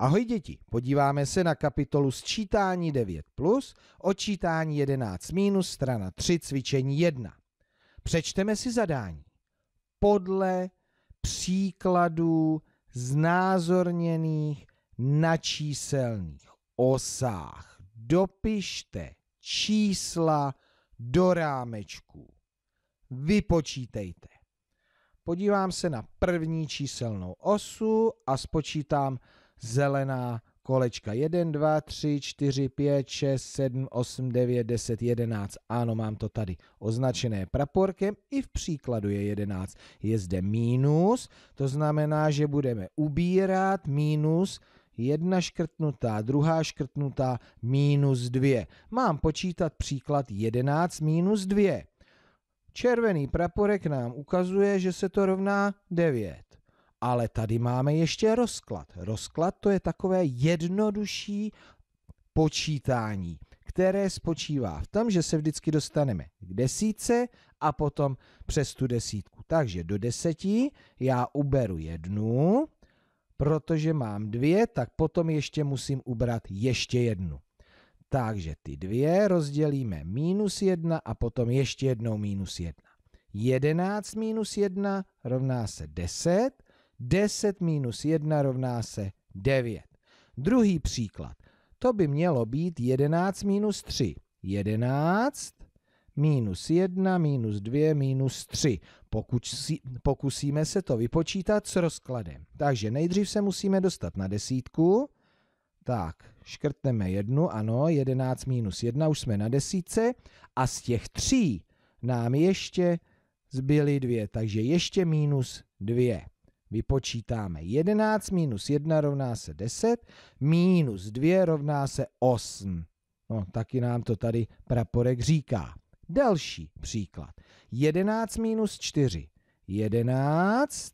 Ahoj děti, podíváme se na kapitolu sčítání 9+, plus, odčítání 11-, minus, strana 3, cvičení 1. Přečteme si zadání. Podle příkladů znázorněných na číselných osách dopište čísla do rámečků. Vypočítejte. Podívám se na první číselnou osu a spočítám zelená kolečka. 1, 2, 3, 4, 5, 6, 7, 8, 9, 10, 11. Ano, mám to tady označené praporkem. I v příkladu je 11. Je zde mínus, to znamená, že budeme ubírat mínus jedna škrtnutá, druhá škrtnutá, mínus 2. Mám počítat příklad 11 mínus 2. Červený praporek nám ukazuje, že se to rovná 9. Ale tady máme ještě rozklad. Rozklad to je takové jednodušší počítání, které spočívá v tom, že se vždycky dostaneme k desíce a potom přes tu desítku. Takže do deseti já uberu jednu, protože mám dvě, tak potom ještě musím ubrat ještě jednu. Takže ty dvě rozdělíme minus jedna a potom ještě jednou minus jedna. 11 minus 1 rovná se 10 10 minus 1 rovná se 9. Druhý příklad. To by mělo být 11 minus 3. 11 minus 1 minus 2 minus 3. Pokud si, pokusíme se to vypočítat s rozkladem. Takže nejdřív se musíme dostat na desítku. Tak, škrtneme jednu, ano, 11 minus 1, už jsme na desítce. A z těch tří nám ještě zbyly dvě, takže ještě minus 2 vypočítáme. 11 minus 1 rovná se 10, minus 2 rovná se 8. No, taky nám to tady praporek říká. Další příklad. 11 minus 4. 11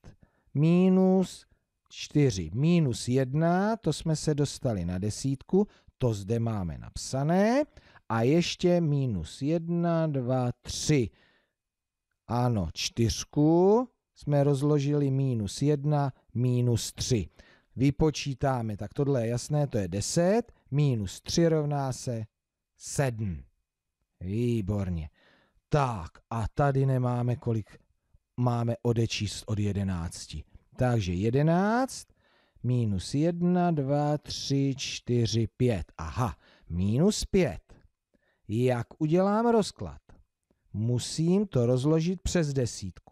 minus 4. Minus 1, to jsme se dostali na desítku, to zde máme napsané. A ještě minus 1, 2, 3. Ano, čtyřku, jsme rozložili minus 1, minus 3. Vypočítáme, tak tohle je jasné, to je 10, minus 3 rovná se 7. Výborně. Tak a tady nemáme kolik máme odečíst od 11. Takže 11 minus 1, 2, 3, 4, 5. Aha, minus 5. Jak udělám rozklad? Musím to rozložit přes desítku.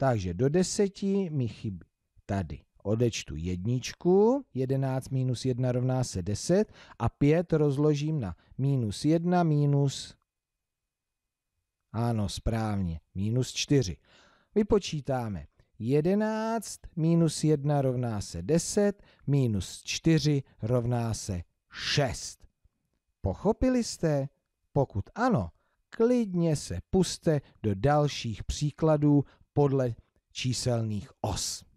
Takže do deseti mi chybí tady. Odečtu jedničku, 11 minus 1 rovná se 10 a 5 rozložím na minus 1 minus, ano správně, minus 4. Vypočítáme. 11 minus 1 rovná se 10, minus 4 rovná se 6. Pochopili jste? Pokud ano, klidně se puste do dalších příkladů podle číselných os.